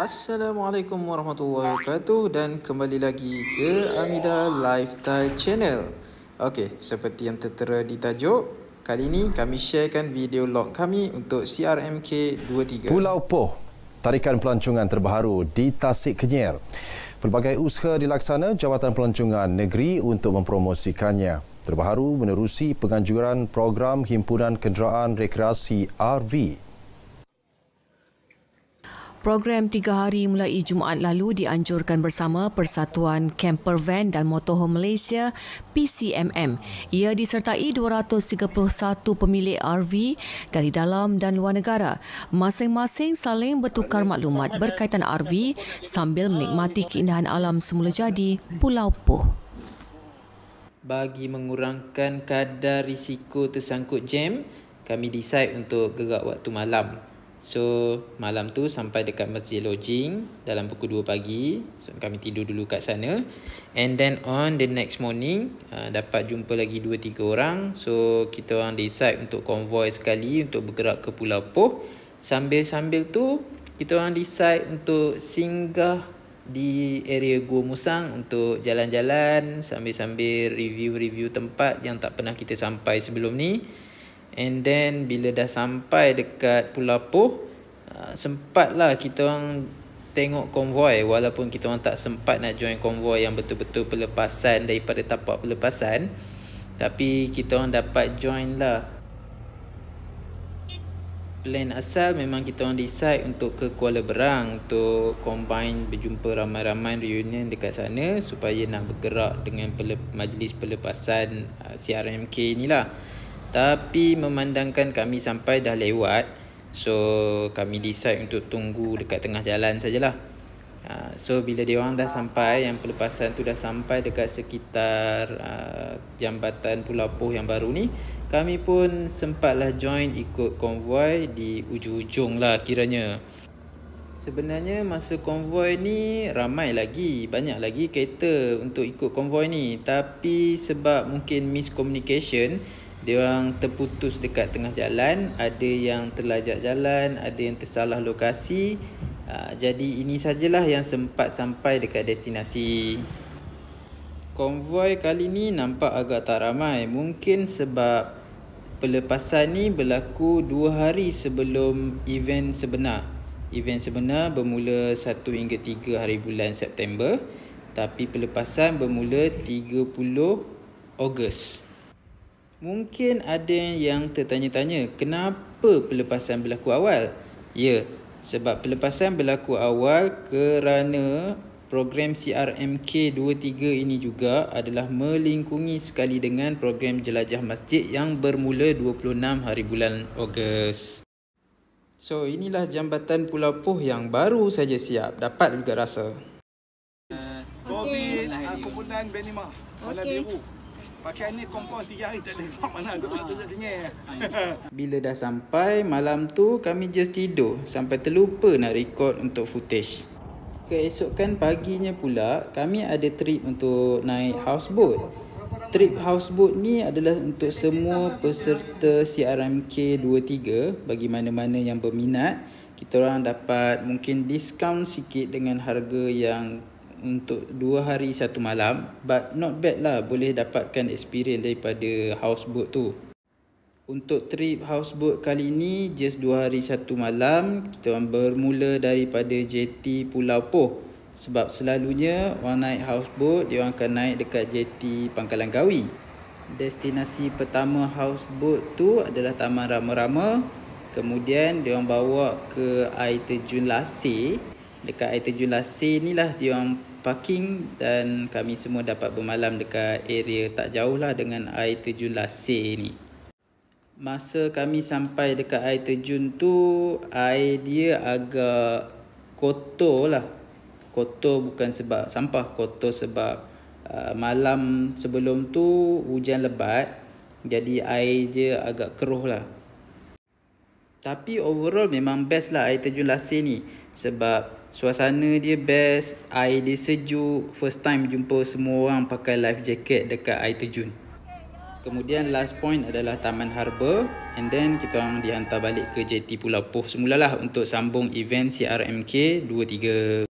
Assalamualaikum warahmatullahi wabarakatuh dan kembali lagi ke Amida Lifestyle Channel. Okey, seperti yang tertera di tajuk, kali ini kami sharekan video log kami untuk CRMK 23. Pulau Poh, tarikan pelancongan terbaru di Tasik Kenyir. Pelbagai usaha dilaksana Jawatan Pelancongan Negeri untuk mempromosikannya. Terbaru menerusi penganjuran program himpunan kenderaan rekreasi RV Program tiga hari mulai Jumaat lalu dianjurkan bersama Persatuan Camper Van dan Motorhome Malaysia PCMM. Ia disertai 231 pemilik RV dari dalam dan luar negara. Masing-masing saling bertukar maklumat berkaitan RV sambil menikmati keindahan alam semula jadi Pulau Puh. Bagi mengurangkan kadar risiko tersangkut jam, kami decide untuk gerak waktu malam. So malam tu sampai dekat masjid lodging dalam pukul 2 pagi. So kami tidur dulu kat sana. And then on the next morning uh, dapat jumpa lagi 2 3 orang. So kita orang decide untuk convoy sekali untuk bergerak ke Pulau Poh. Sambil-sambil tu kita orang decide untuk singgah di area Gua Musang untuk jalan-jalan sambil-sambil review-review tempat yang tak pernah kita sampai sebelum ni. And then bila dah sampai dekat Pulau Poh uh, Sempatlah kita orang tengok konvoi Walaupun kita orang tak sempat nak join konvoi yang betul-betul pelepasan Daripada tapak pelepasan Tapi kita orang dapat join lah Plan asal memang kita orang decide untuk ke Kuala Berang Untuk combine berjumpa ramai-ramai reunion dekat sana Supaya nak bergerak dengan majlis pelepasan uh, CRMK ni lah tapi memandangkan kami sampai dah lewat So kami decide untuk tunggu dekat tengah jalan sajalah uh, So bila dia orang dah sampai Yang pelepasan tu dah sampai dekat sekitar uh, Jambatan Pulau Poh yang baru ni Kami pun sempatlah join ikut konvoy Di ujung-ujung lah kiranya Sebenarnya masa konvoy ni ramai lagi Banyak lagi kereta untuk ikut konvoy ni Tapi sebab mungkin miscommunication dia orang terputus dekat tengah jalan ada yang terlajak jalan ada yang tersalah lokasi ha, jadi ini sajalah yang sempat sampai dekat destinasi konvoi kali ni nampak agak tak ramai mungkin sebab pelepasan ni berlaku 2 hari sebelum event sebenar event sebenar bermula 1 hingga 3 hari bulan September tapi pelepasan bermula 30 Ogos. Mungkin ada yang tertanya-tanya kenapa pelepasan berlaku awal? Ya, sebab pelepasan berlaku awal kerana program CRMK 23 ini juga adalah melingkungi sekali dengan program jelajah masjid yang bermula 26 hari bulan Ogos. So inilah jambatan Pulau Puh yang baru saja siap. Dapat juga rasa. Uh, okay. Kumpulan Benima, Malam okay. Biru. Pakaian ni kompon 3 hari tak boleh faham mana Duduk tu saya Bila dah sampai malam tu kami just tidur Sampai terlupa nak record untuk footage Keesokan paginya pula kami ada trip untuk naik houseboat Trip houseboat ni adalah untuk semua peserta CRMK 23 bagi mana-mana yang berminat kita orang dapat mungkin diskaun sikit dengan harga yang untuk dua hari satu malam but not bad lah boleh dapatkan experience daripada houseboat tu untuk trip houseboat kali ni just dua hari satu malam kita bermula daripada JT Pulau Poh sebab selalunya orang naik houseboat dia orang akan naik dekat JT Pangkalan Gawi destinasi pertama houseboat tu adalah Taman Rama-Rama kemudian dia orang bawa ke air terjun Lasir Dekat air terjun Lasir ni lah dia orang parking dan kami semua dapat bermalam dekat area tak jauh lah dengan air terjun Lasir ni. Masa kami sampai dekat air terjun tu, air dia agak kotor lah. Kotor bukan sebab sampah, kotor sebab uh, malam sebelum tu hujan lebat. Jadi air dia agak keruh lah. Tapi overall memang best lah air terjun Lasir ni. Sebab Suasana dia best, air dia sejuk. First time jumpa semua orang pakai life jacket dekat air terjun. Kemudian last point adalah Taman Harbour and then kita orang dihantar balik ke JT Pulau Poh semula lah untuk sambung event CRMK 23.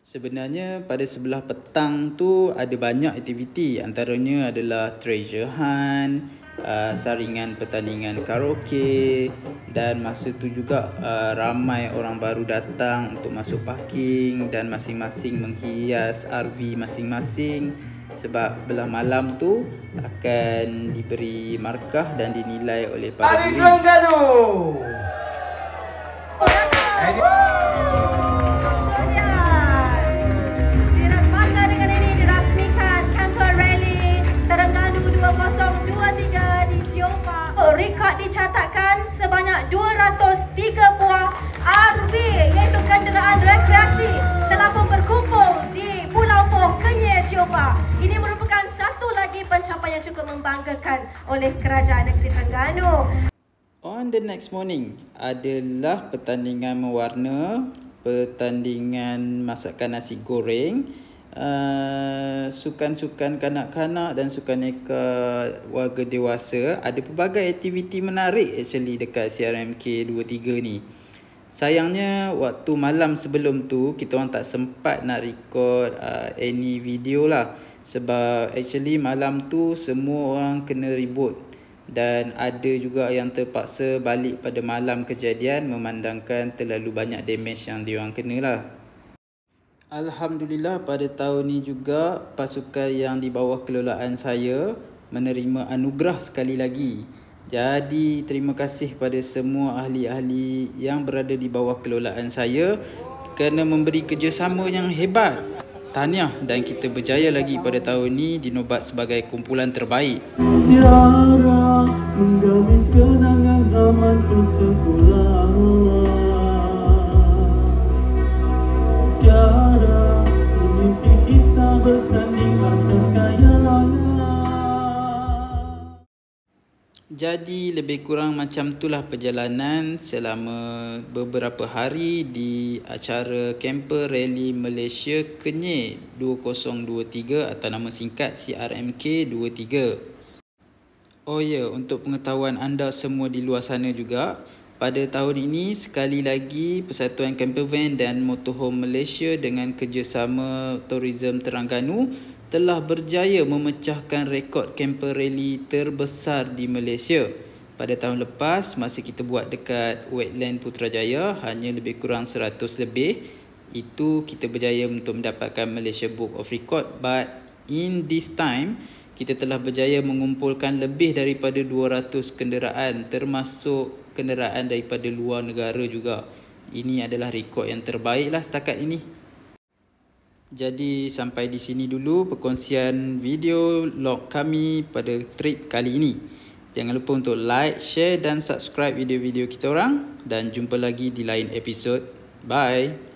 Sebenarnya pada sebelah petang tu ada banyak aktiviti antaranya adalah treasure hunt, Uh, saringan pertandingan karaoke dan masa tu juga uh, ramai orang baru datang untuk masuk parking dan masing-masing menghias RV masing-masing sebab belah malam tu akan diberi markah dan dinilai oleh para juri. Hari 203 buah RV iaitu kenderaan rekreasi telah pun berkumpul di Pulau Poh, Kenyir, Johor. Ini merupakan satu lagi pencapaian yang cukup membanggakan oleh Kerajaan Negeri Terengganu. On the next morning adalah pertandingan mewarna, pertandingan masakan nasi goreng Eh, sukan-sukan kanak-kanak dan sukaneka warga dewasa ada pelbagai aktiviti menarik actually dekat CRMK 23 ni sayangnya waktu malam sebelum tu kita orang tak sempat nak record uh, any video lah sebab actually malam tu semua orang kena ribut dan ada juga yang terpaksa balik pada malam kejadian memandangkan terlalu banyak damage yang diorang kena lah. Alhamdulillah pada tahun ini juga pasukan yang di bawah kelolaan saya menerima anugerah sekali lagi. Jadi terima kasih pada semua ahli-ahli yang berada di bawah kelolaan saya kerana memberi kerjasama yang hebat. Tahniah dan kita berjaya lagi pada tahun ini dinobat sebagai kumpulan terbaik. Tiara, Jadi lebih kurang macam itulah perjalanan selama beberapa hari di acara Camper Rally Malaysia Kenye 2023 atau nama singkat CRMK 23. Oh ya, yeah, untuk pengetahuan anda semua di luar sana juga, pada tahun ini sekali lagi Persatuan Campervan dan Motorhome Malaysia dengan kerjasama Tourism Terengganu telah berjaya memecahkan rekod camper rally terbesar di Malaysia. Pada tahun lepas, masa kita buat dekat Wetland Putrajaya, hanya lebih kurang 100 lebih. Itu kita berjaya untuk mendapatkan Malaysia Book of Record. But in this time, kita telah berjaya mengumpulkan lebih daripada 200 kenderaan termasuk kenderaan daripada luar negara juga. Ini adalah rekod yang terbaik lah setakat ini. Jadi sampai di sini dulu perkongsian video log kami pada trip kali ini. Jangan lupa untuk like, share dan subscribe video-video kita orang dan jumpa lagi di lain episod. Bye.